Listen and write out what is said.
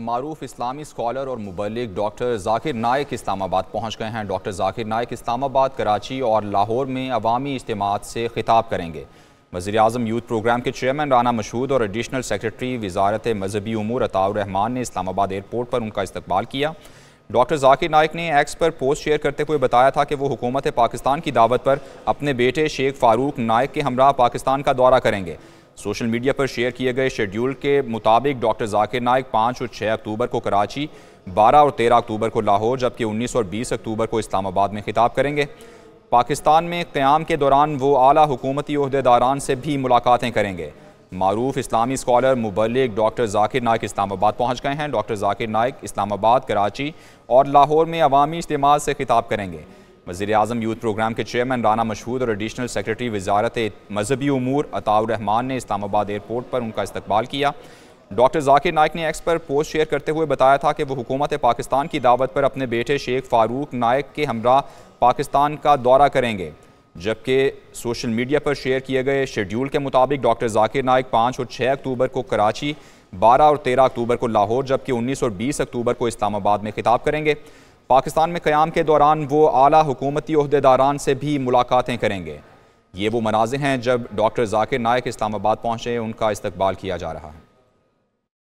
मरूफ इस्लामी स्कॉलर और मुबलिक डॉक्टर जाकिर नायक इस्लामाबाद पहुंच गए हैं डॉक्टर जाकिर नायक इस्लामाबाद कराची और लाहौर में अवामी इज्तम से खिताब करेंगे वजी अजम यूथ प्रोग्राम के चेयरमैन राना मशहूद और एडिशनल सेक्रेटरी वजारत मजहबी अमूर अताउरहमान ने इस्लामाबाद एयरपोर्ट पर उनका इस्तबाल किया डॉक्टर जाकिर नायक ने एक्स पर पोस्ट शेयर करते हुए बताया था कि वो हुकूमत पाकिस्तान की दावत पर अपने बेटे शेख फारूक नायक के हमरा पाकिस्तान का दौरा करेंगे सोशल मीडिया पर शेयर किए गए शेड्यूल के मुताबिक डॉक्टर जाकिर नायक पाँच और छः अक्टूबर को कराची बारह और तेरह अक्टूबर को लाहौर जबकि उन्नीस और बीस अक्टूबर को इस्लामाबाद में खिताब करेंगे पाकिस्तान में क़्याम के दौरान वो अली हुकूमती अहदेदारान से भी मुलाकातें करेंगे मरूफ इस्लामी स्कॉलर मुबलिक डॉक्टर जाकिर नायक इस्लामाबाद पहुँच गए हैं डॉक्टर जाकिर नाइक इस्लामाबाद कराची और लाहौर में अवामी इज्तम से खिताब करेंगे वजी अजम यूथ प्रोग्राम के चेयरमैन राना मशहूद और एडिशनल सेक्रेटरी वजारत मजहबी अमूर अताउररहमान ने इस्लामाबाद एयरपोर्ट पर उनका इस्तबाल किया डॉक्टर जाकिर नायक ने एक्स पर पोस्ट शेयर करते हुए बताया था कि वह हुकूमत पाकिस्तान की दावत पर अपने बेटे शेख फारूक नायक के हमरा पाकिस्तान का दौरा करेंगे जबकि सोशल मीडिया पर शेयर किए गए शेड्यूल के मुताबिक डॉक्टर जाकिर नायक पाँच और छः अक्टूबर को कराची बारह और तेरह अक्टूबर को लाहौर जबकि उन्नीस और बीस अक्टूबर को इस्लामाबाद में खिताब करेंगे पाकिस्तान में क़्याम के दौरान वो आला हुकूमती अहदेदारान से भी मुलाकातें करेंगे ये वो मनाजिर हैं जब डॉक्टर जाकिर नायक इस्लामाबाद पहुँचे उनका इस्तबाल किया जा रहा है